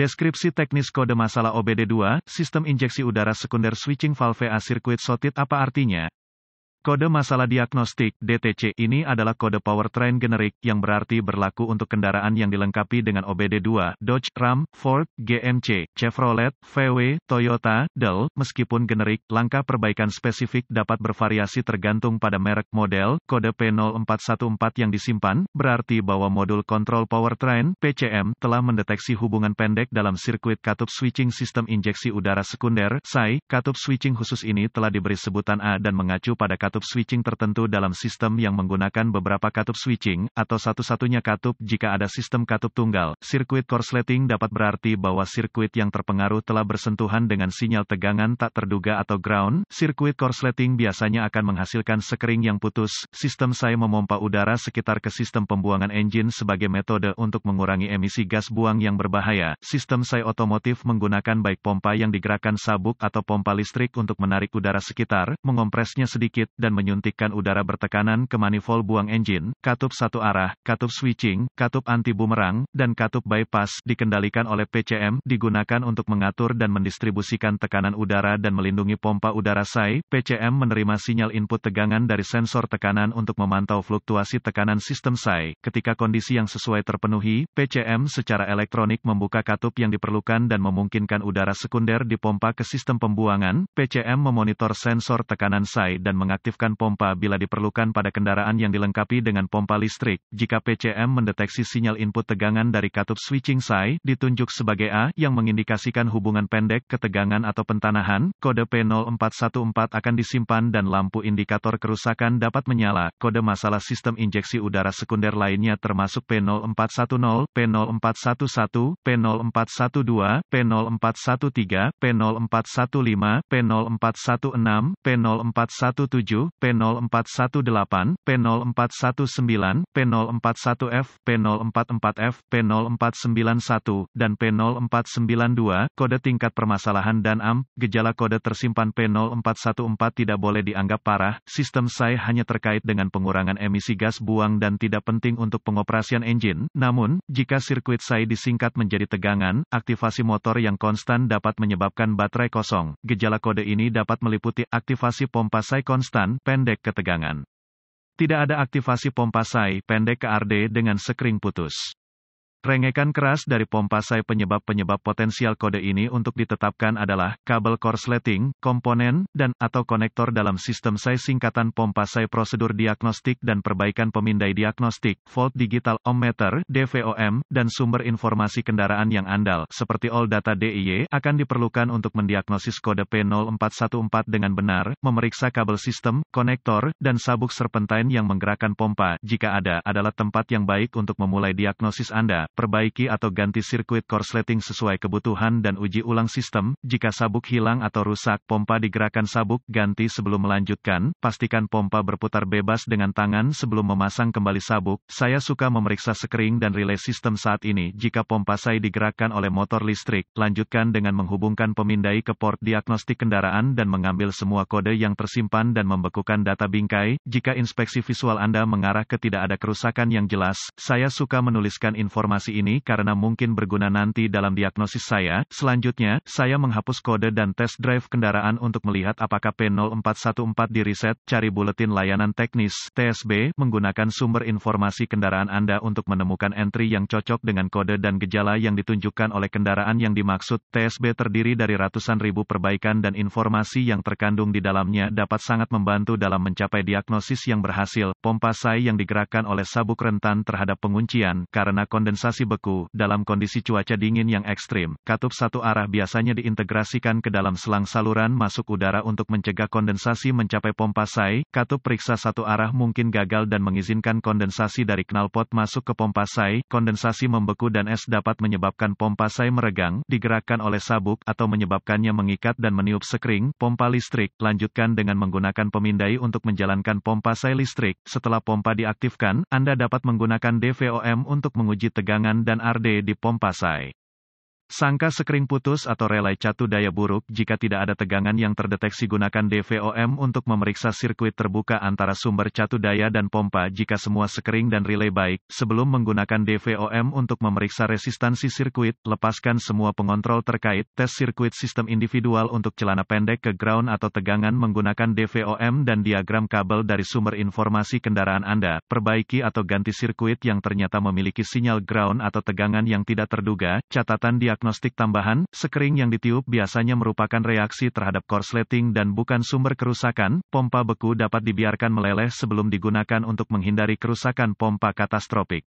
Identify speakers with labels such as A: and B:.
A: Deskripsi teknis kode masalah OBD2, sistem injeksi udara sekunder switching valve A circuit shorted apa artinya? Kode masalah diagnostik DTC ini adalah kode powertrain generik yang berarti berlaku untuk kendaraan yang dilengkapi dengan OBD2, Dodge Ram, Ford, GMC, Chevrolet, VW, Toyota, Dell. Meskipun generik, langkah perbaikan spesifik dapat bervariasi tergantung pada merek model. Kode P0414 yang disimpan berarti bahwa modul kontrol powertrain (PCM) telah mendeteksi hubungan pendek dalam sirkuit katup switching sistem injeksi udara sekunder (SAI). Katup switching khusus ini telah diberi sebutan A dan mengacu pada katup katup switching tertentu dalam sistem yang menggunakan beberapa katup switching, atau satu-satunya katup jika ada sistem katup tunggal. Sirkuit korsleting dapat berarti bahwa sirkuit yang terpengaruh telah bersentuhan dengan sinyal tegangan tak terduga atau ground. Sirkuit korsleting biasanya akan menghasilkan sekering yang putus. Sistem saya memompa udara sekitar ke sistem pembuangan engine sebagai metode untuk mengurangi emisi gas buang yang berbahaya. Sistem saya otomotif menggunakan baik pompa yang digerakkan sabuk atau pompa listrik untuk menarik udara sekitar, mengompresnya sedikit, dan menyuntikkan udara bertekanan ke manifold buang engine, katup satu arah, katup switching, katup anti bumerang, dan katup bypass dikendalikan oleh PCM digunakan untuk mengatur dan mendistribusikan tekanan udara dan melindungi pompa udara SAI. PCM menerima sinyal input tegangan dari sensor tekanan untuk memantau fluktuasi tekanan sistem SAI. Ketika kondisi yang sesuai terpenuhi, PCM secara elektronik membuka katup yang diperlukan dan memungkinkan udara sekunder dipompa ke sistem pembuangan. PCM memonitor sensor tekanan SAI dan mengaktifkan mengaktifkan pompa bila diperlukan pada kendaraan yang dilengkapi dengan pompa listrik. Jika PCM mendeteksi sinyal input tegangan dari katup switching SAI, ditunjuk sebagai A, yang mengindikasikan hubungan pendek, ketegangan atau pentanahan, kode P0414 akan disimpan dan lampu indikator kerusakan dapat menyala. Kode masalah sistem injeksi udara sekunder lainnya termasuk P0410, P0411, P0412, P0413, P0415, P0416, P0417, p p P0418, P0419, P041F, P044F, P0491, dan P0492, kode tingkat permasalahan dan AM, gejala kode tersimpan P0414 tidak boleh dianggap parah, sistem SAI hanya terkait dengan pengurangan emisi gas buang dan tidak penting untuk pengoperasian engine, namun, jika sirkuit SAI disingkat menjadi tegangan, aktivasi motor yang konstan dapat menyebabkan baterai kosong. Gejala kode ini dapat meliputi aktivasi pompa SAI konstan, pendek ketegangan. Tidak ada aktivasi pompa sai pendek ke RD dengan sekring putus. Rengekan keras dari pompa SAI penyebab-penyebab potensial kode ini untuk ditetapkan adalah kabel korsleting, komponen, dan atau konektor dalam sistem SAI singkatan pompa SAI prosedur diagnostik dan perbaikan pemindai diagnostik, volt digital, ohmmeter, DVOM, dan sumber informasi kendaraan yang andal, seperti all data DIY, akan diperlukan untuk mendiagnosis kode P0414 dengan benar, memeriksa kabel sistem, konektor, dan sabuk serpentine yang menggerakkan pompa, jika ada, adalah tempat yang baik untuk memulai diagnosis Anda perbaiki atau ganti sirkuit korsleting sesuai kebutuhan dan uji ulang sistem. Jika sabuk hilang atau rusak, pompa digerakkan sabuk ganti sebelum melanjutkan. Pastikan pompa berputar bebas dengan tangan sebelum memasang kembali sabuk. Saya suka memeriksa sekering dan relay sistem saat ini. Jika pompa saya digerakkan oleh motor listrik, lanjutkan dengan menghubungkan pemindai ke port diagnostik kendaraan dan mengambil semua kode yang tersimpan dan membekukan data bingkai. Jika inspeksi visual Anda mengarah ke tidak ada kerusakan yang jelas, saya suka menuliskan informasi informasi ini karena mungkin berguna nanti dalam diagnosis saya. Selanjutnya, saya menghapus kode dan tes drive kendaraan untuk melihat apakah P0414 diriset, cari buletin layanan teknis, TSB, menggunakan sumber informasi kendaraan Anda untuk menemukan entry yang cocok dengan kode dan gejala yang ditunjukkan oleh kendaraan yang dimaksud. TSB terdiri dari ratusan ribu perbaikan dan informasi yang terkandung di dalamnya dapat sangat membantu dalam mencapai diagnosis yang berhasil. Pompa SAI yang digerakkan oleh sabuk rentan terhadap penguncian, karena kondensasi masih beku, dalam kondisi cuaca dingin yang ekstrim, katup satu arah biasanya diintegrasikan ke dalam selang saluran masuk udara untuk mencegah kondensasi mencapai pompa SAI, katup periksa satu arah mungkin gagal dan mengizinkan kondensasi dari knalpot masuk ke pompa SAI, kondensasi membeku dan es dapat menyebabkan pompa SAI meregang, digerakkan oleh sabuk, atau menyebabkannya mengikat dan meniup sekring, pompa listrik, lanjutkan dengan menggunakan pemindai untuk menjalankan pompa SAI listrik, setelah pompa diaktifkan, Anda dapat menggunakan DVOM untuk menguji tegang dan Arde di Pompasai. Sangka sekring putus atau relay catu daya buruk jika tidak ada tegangan yang terdeteksi gunakan DVOM untuk memeriksa sirkuit terbuka antara sumber catu daya dan pompa jika semua sekering dan relay baik. Sebelum menggunakan DVOM untuk memeriksa resistansi sirkuit, lepaskan semua pengontrol terkait. Tes sirkuit sistem individual untuk celana pendek ke ground atau tegangan menggunakan DVOM dan diagram kabel dari sumber informasi kendaraan Anda. Perbaiki atau ganti sirkuit yang ternyata memiliki sinyal ground atau tegangan yang tidak terduga. Catatan dia diagnostik tambahan, sekering yang ditiup biasanya merupakan reaksi terhadap korsleting dan bukan sumber kerusakan. Pompa beku dapat dibiarkan meleleh sebelum digunakan untuk menghindari kerusakan pompa katastropik.